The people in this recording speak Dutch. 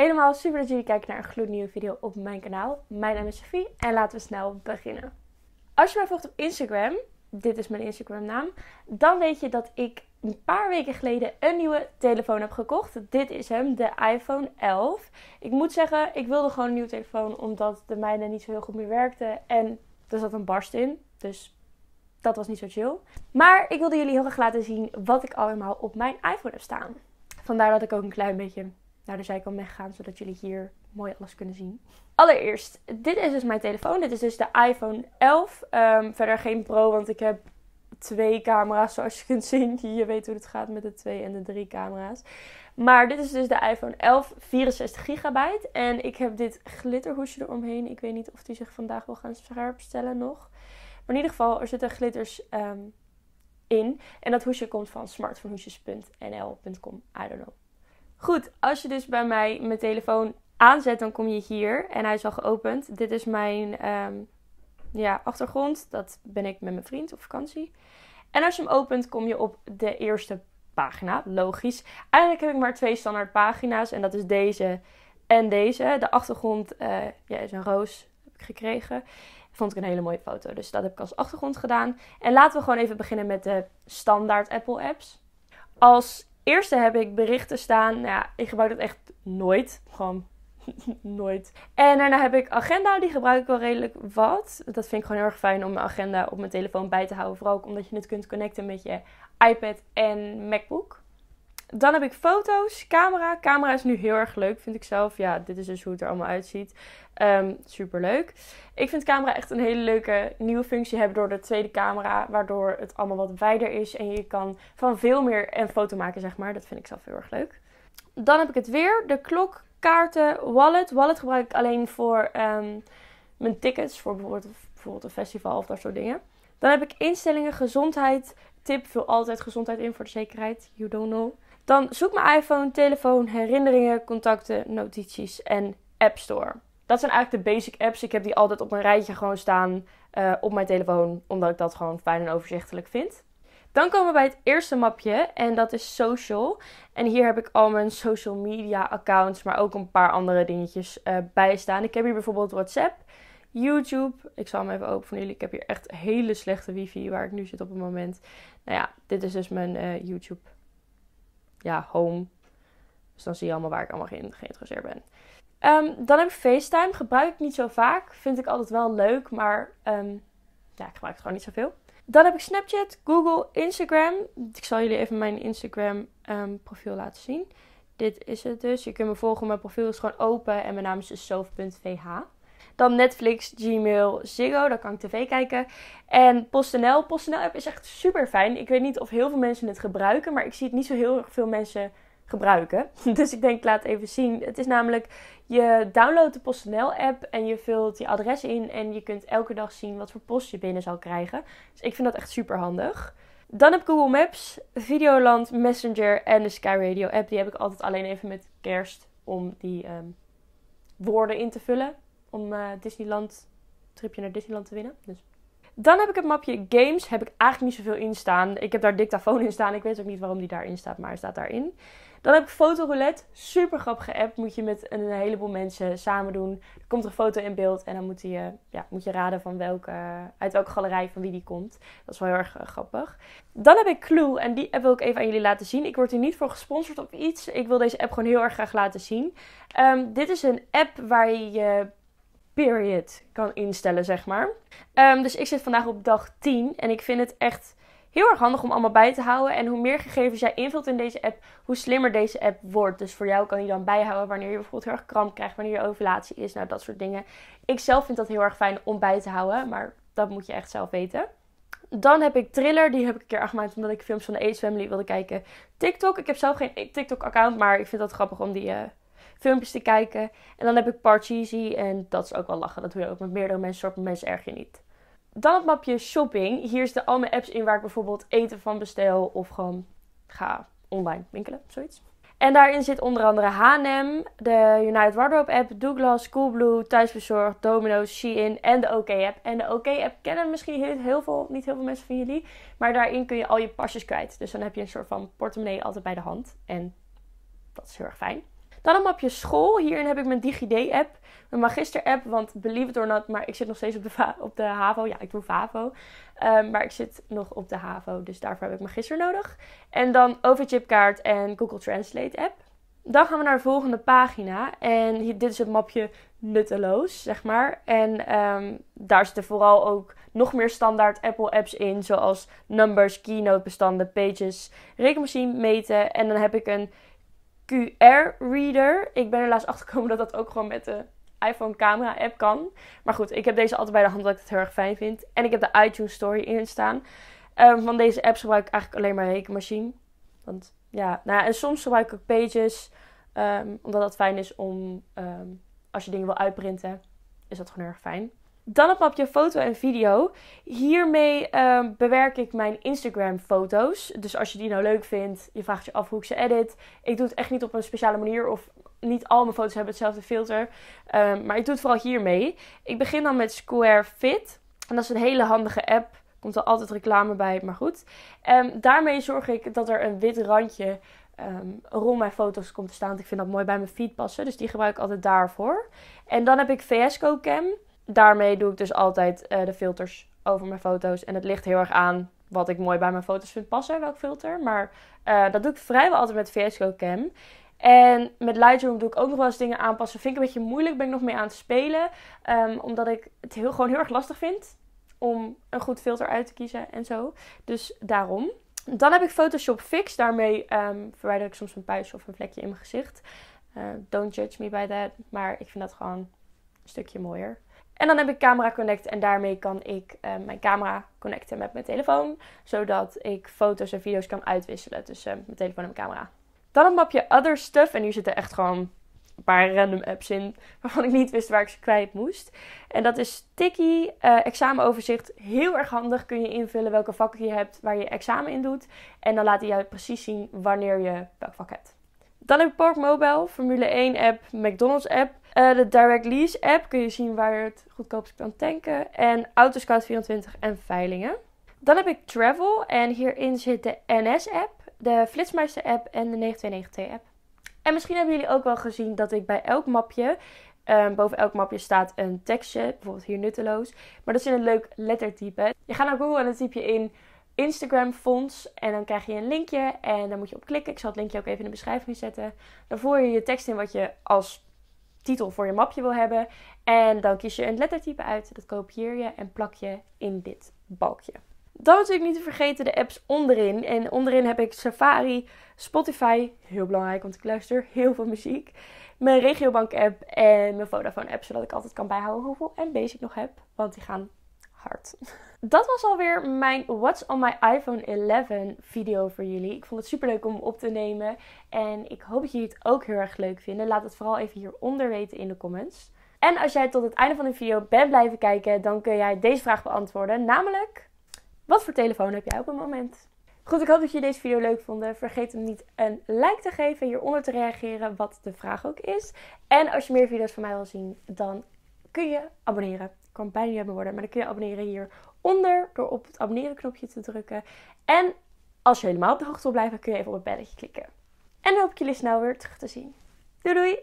Helemaal super dat jullie kijken naar een gloednieuwe video op mijn kanaal. Mijn naam is Sophie en laten we snel beginnen. Als je mij volgt op Instagram, dit is mijn Instagram naam, dan weet je dat ik een paar weken geleden een nieuwe telefoon heb gekocht. Dit is hem, de iPhone 11. Ik moet zeggen, ik wilde gewoon een nieuwe telefoon omdat de mijne niet zo heel goed meer werkte en er zat een barst in. Dus dat was niet zo chill. Maar ik wilde jullie heel graag laten zien wat ik allemaal op mijn iPhone heb staan. Vandaar dat ik ook een klein beetje naar de zijkant weggaan, zodat jullie hier mooi alles kunnen zien. Allereerst, dit is dus mijn telefoon. Dit is dus de iPhone 11. Ehm, verder geen Pro, want ik heb twee camera's zoals je kunt zien. Je weet hoe het gaat met de twee en de drie camera's. Maar dit is dus de iPhone 11, 64 gigabyte. En ik heb dit glitterhoesje eromheen. Ik weet niet of die zich vandaag wil gaan scherpstellen nog. Maar in ieder geval, er zitten glitters ehm, in. En dat hoesje komt van smartphonehoesjes.nl.com. I don't know. Goed, als je dus bij mij mijn telefoon aanzet, dan kom je hier. En hij is al geopend. Dit is mijn ehm, ja, achtergrond. Dat ben ik met mijn vriend op vakantie. En als je hem opent, kom je op de eerste pagina. Logisch. Eigenlijk heb ik maar twee standaard pagina's. En dat is deze en deze. De achtergrond uh, ja, is een roos. Heb ik gekregen. Vond ik een hele mooie foto. Dus dat heb ik als achtergrond gedaan. En laten we gewoon even beginnen met de standaard Apple apps. Als eerste heb ik berichten staan. Nou ja, ik gebruik dat echt nooit. Gewoon nooit. En daarna heb ik agenda, die gebruik ik wel redelijk wat. Dat vind ik gewoon heel erg fijn om mijn agenda op mijn telefoon bij te houden. Vooral ook omdat je het kunt connecten met je iPad en MacBook. Dan heb ik foto's, camera. Camera is nu heel erg leuk, vind ik zelf. Ja, dit is dus hoe het er allemaal uitziet. Um, ehm, Super leuk. Ik vind camera echt een hele leuke nieuwe functie hebben door de tweede camera. Waardoor het allemaal wat wijder is en je kan van veel meer een foto maken, zeg maar. Dat vind ik zelf heel erg leuk. Dan heb ik het weer. De klok, kaarten, wallet. Wallet gebruik ik alleen voor ehm, mijn tickets. Voor bijvoorbeeld, bijvoorbeeld een festival of dat soort dingen. Dan heb ik instellingen, gezondheid. Tip, vul altijd gezondheid in voor de zekerheid. You don't know. Dan zoek mijn iPhone, telefoon, herinneringen, contacten, notities en App Store. Dat zijn eigenlijk de basic apps. Ik heb die altijd op een rijtje gewoon staan eh, op mijn telefoon, omdat ik dat gewoon fijn en overzichtelijk vind. Dan komen we bij het eerste mapje en dat is social. En hier heb ik al mijn social media accounts, maar ook een paar andere dingetjes eh, bij staan. Ik heb hier bijvoorbeeld WhatsApp, YouTube. Ik zal hem even open voor jullie. Ik heb hier echt hele slechte wifi waar ik nu zit op het moment. Nou ja, dit is dus mijn eh, YouTube ja, home. Dus dan zie je allemaal waar ik allemaal in geïnteresseerd ben. Ehm, dan heb ik FaceTime. Gebruik ik niet zo vaak. Vind ik altijd wel leuk, maar ehm, ja, ik gebruik het gewoon niet zoveel. Dan heb ik Snapchat, Google, Instagram. Ik zal jullie even mijn Instagram ehm, profiel laten zien. Dit is het dus. Je kunt me volgen. Mijn profiel is gewoon open en mijn naam is dus dan Netflix, Gmail, Ziggo. Daar kan ik tv kijken. En PostNL. PostNL app is echt super fijn. Ik weet niet of heel veel mensen het gebruiken, maar ik zie het niet zo heel veel mensen gebruiken. Dus ik denk, laat even zien. Het is namelijk, je download de PostNL app en je vult je adres in en je kunt elke dag zien wat voor post je binnen zal krijgen. Dus ik vind dat echt super handig. Dan heb ik Google Maps, Videoland, Messenger en de Sky Radio app. Die heb ik altijd alleen even met kerst om die ehm, woorden in te vullen om eh, Disneyland, tripje naar Disneyland te winnen. Dus. Dan heb ik het mapje games. Heb ik eigenlijk niet zoveel in staan. Ik heb daar dictafoon in staan. Ik weet ook niet waarom die daarin staat, maar hij staat daarin. Dan heb ik fotoroulette. Super grappige app. Moet je met een heleboel mensen samen doen. Er komt een foto in beeld en dan moet, je eh, ja, moet je raden van welke, eh, uit welke galerij van wie die komt. Dat is wel heel erg grappig. Dan heb ik Clue en die app wil ik even aan jullie laten zien. Ik word hier niet voor gesponsord op iets. Ik wil deze app gewoon heel erg graag laten zien. Ehm, dit is een app waar je period kan instellen, zeg maar. Ehm, dus ik zit vandaag op dag 10 en ik vind het echt heel erg handig om allemaal bij te houden. En hoe meer gegevens jij invult in deze app, hoe slimmer deze app wordt. Dus voor jou kan je dan bijhouden wanneer je bijvoorbeeld heel erg kramp krijgt, wanneer je ovulatie is, nou dat soort dingen. Ik zelf vind dat heel erg fijn om bij te houden, maar dat moet je echt zelf weten. Dan heb ik Thriller, die heb ik een keer aangemaakt omdat ik films van de Ace Family wilde kijken. TikTok, ik heb zelf geen TikTok-account, maar ik vind dat grappig om die eh, filmpjes te kijken. En dan heb ik Parcheesi en dat is ook wel lachen. Dat doe je ook met meerdere mensen, soort mensen erg je niet. Dan het mapje shopping. Hier zitten al mijn apps in waar ik bijvoorbeeld eten van bestel of gewoon ga online winkelen, zoiets. En daarin zit onder andere H&M, de United Wardrobe app, Douglas, Coolblue, Thuisbezorgd, Domino's, Shein en de OK app. En de OK app kennen misschien heel veel, niet heel veel mensen van jullie, maar daarin kun je al je pasjes kwijt. Dus dan heb je een soort van portemonnee altijd bij de hand en dat is heel erg fijn. Dan een mapje school. Hierin heb ik mijn DigiD-app, mijn magister-app. Want believe it or not, maar ik zit nog steeds op de, op de HAVO. Ja, ik doe HAVO. Ehm, maar ik zit nog op de HAVO, dus daarvoor heb ik magister nodig. En dan overchipkaart en Google Translate-app. Dan gaan we naar de volgende pagina. En hier, dit is het mapje nutteloos, zeg maar. En ehm, daar zitten vooral ook nog meer standaard Apple apps in. Zoals numbers, keynote bestanden, pages, rekenmachine meten. En dan heb ik een QR-reader. Ik ben er laatst dat dat ook gewoon met de iPhone camera app kan. Maar goed, ik heb deze altijd bij de hand dat ik het heel erg fijn vind. En ik heb de iTunes Story in staan. van ehm, deze apps gebruik ik eigenlijk alleen maar rekenmachine. Want ja, nou en soms gebruik ik ook Pages. Ehm, omdat dat fijn is om, ehm, als je dingen wil uitprinten, is dat gewoon heel erg fijn. Dan op mapje foto en video. Hiermee ehm, bewerk ik mijn Instagram foto's. Dus als je die nou leuk vindt, je vraagt je af hoe ik ze edit. Ik doe het echt niet op een speciale manier of niet al mijn foto's hebben hetzelfde filter. Ehm, maar ik doe het vooral hiermee. Ik begin dan met Square Fit. En dat is een hele handige app. Komt er altijd reclame bij, maar goed. Um, daarmee zorg ik dat er een wit randje rond mijn foto's komt te staan. Want ik vind dat mooi bij mijn feed passen. Dus die gebruik ik altijd daarvoor. En dan heb ik VSCO Cam daarmee doe ik dus altijd eh, de filters over mijn foto's. En het ligt heel erg aan wat ik mooi bij mijn foto's vind passen, welk filter. Maar eh, dat doe ik vrijwel altijd met VSCO Cam. En met Lightroom doe ik ook nog wel eens dingen aanpassen. Vind ik een beetje moeilijk, ben ik nog mee aan het spelen. Ehm, omdat ik het heel, gewoon heel erg lastig vind om een goed filter uit te kiezen en zo. Dus daarom. Dan heb ik Photoshop Fix. Daarmee ehm, verwijder ik soms een puist of een vlekje in mijn gezicht. Eh, don't judge me by that. Maar ik vind dat gewoon een stukje mooier. En dan heb ik camera connect en daarmee kan ik eh, mijn camera connecten met mijn telefoon. Zodat ik foto's en video's kan uitwisselen tussen mijn telefoon en mijn camera. Dan een mapje Other Stuff. En hier zitten echt gewoon een paar random apps in waarvan ik niet wist waar ik ze kwijt moest. En dat is Sticky eh, examenoverzicht. Heel erg handig. Kun je invullen welke vakken je hebt waar je examen in doet. En dan laat hij jou precies zien wanneer je welk vak hebt. Dan heb ik Park Mobile, Formule 1 app, McDonald's app. Eh, de Direct Lease app kun je zien waar je het goedkoopst kan tanken. En Autoscout24 en veilingen. Dan heb ik Travel en hierin zit de NS-app, de Flitsmeister app en de 929 t app En misschien hebben jullie ook wel gezien dat ik bij elk mapje, ehm, boven elk mapje staat een tekstje, bijvoorbeeld hier nutteloos. Maar dat is een leuk lettertype. Je gaat naar Google en dan typ je in Instagram fonts en dan krijg je een linkje en dan moet je op klikken. Ik zal het linkje ook even in de beschrijving zetten. Dan voer je je tekst in wat je als titel voor je mapje wil hebben. En dan kies je een lettertype uit, dat kopieer je en plak je in dit balkje. Dan natuurlijk niet te vergeten de apps onderin. En onderin heb ik Safari, Spotify, heel belangrijk want ik luister heel veel muziek. Mijn Regiobank app en mijn Vodafone app, zodat ik altijd kan bijhouden hoeveel MB's ik nog heb. Want die gaan hard. Dat was alweer mijn What's on my iPhone 11 video voor jullie. Ik vond het super leuk om op te nemen. En ik hoop dat jullie het ook heel erg leuk vinden. Laat het vooral even hieronder weten in de comments. En als jij tot het einde van de video bent blijven kijken, dan kun jij deze vraag beantwoorden. Namelijk, wat voor telefoon heb jij op het moment? Goed, ik hoop dat jullie deze video leuk vonden. Vergeet hem niet een like te geven, hieronder te reageren, wat de vraag ook is. En als je meer video's van mij wil zien, dan kun je abonneren. Ik kan bijna niet hebben worden, maar dan kun je abonneren hieronder door op het abonneren knopje te drukken. En als je helemaal op de hoogte wil blijven, kun je even op het belletje klikken. En dan hoop ik jullie snel weer terug te zien. Doei doei!